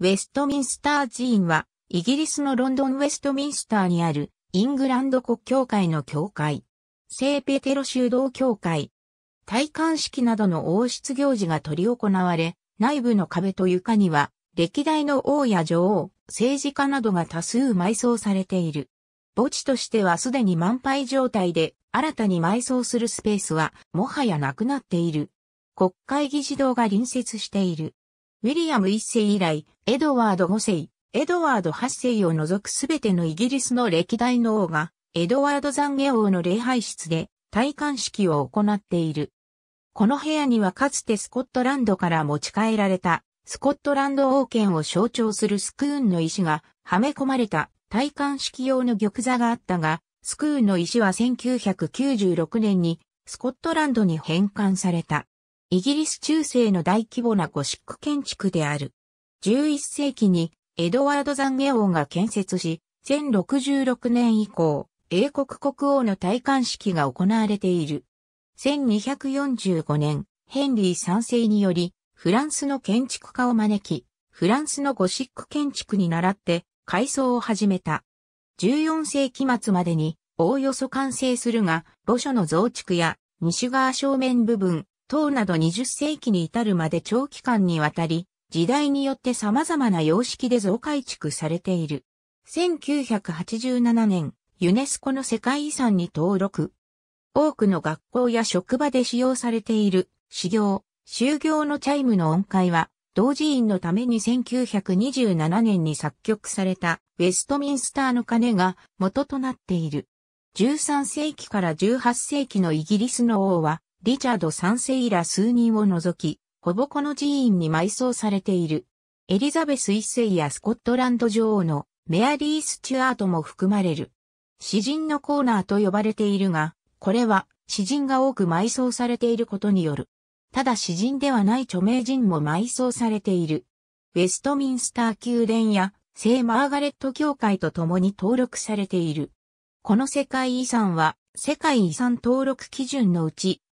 ウェストミンスター寺院は、イギリスのロンドンウェストミンスターにある、イングランド国教会の教会。聖ペテロ修道教会。戴冠式などの王室行事が執り行われ、内部の壁と床には、歴代の王や女王、政治家などが多数埋葬されている。墓地としてはすでに満杯状態で、新たに埋葬するスペースは、もはやなくなっている。国会議事堂が隣接している。ウィリアム一世以来、エドワード五世、エドワード八世を除くすべてのイギリスの歴代の王が、エドワードンゲ王の礼拝室で、戴冠式を行っている。この部屋にはかつてスコットランドから持ち帰られた、スコットランド王権を象徴するスクーンの石が、はめ込まれた戴冠式用の玉座があったが、スクーンの石は1996年にスコットランドに返還された。イギリス中世の大規模なゴシック建築である。11世紀にエドワード・ザンゲオンが建設し、1066年以降、英国国王の戴冠式が行われている。1245年、ヘンリー3世により、フランスの建築家を招き、フランスのゴシック建築に倣って改装を始めた。14世紀末までに、おおよそ完成するが、墓所の増築や、西側正面部分、唐など20世紀に至るまで長期間にわたり、時代によって様々な様式で増改築されている。1987年、ユネスコの世界遺産に登録。多くの学校や職場で使用されている、修行、修行のチャイムの音階は、同寺院のために1927年に作曲されたウェストミンスターの鐘が元となっている。13世紀から18世紀のイギリスの王はリチャード3世以来数人を除き、ほぼこの寺院に埋葬されている。エリザベス1世やスコットランド女王のメアリー・スチュアートも含まれる。詩人のコーナーと呼ばれているが、これは詩人が多く埋葬されていることによる。ただ詩人ではない著名人も埋葬されている。ウェストミンスター宮殿や聖マーガレット教会と共に登録されている。この世界遺産は世界遺産登録基準のうち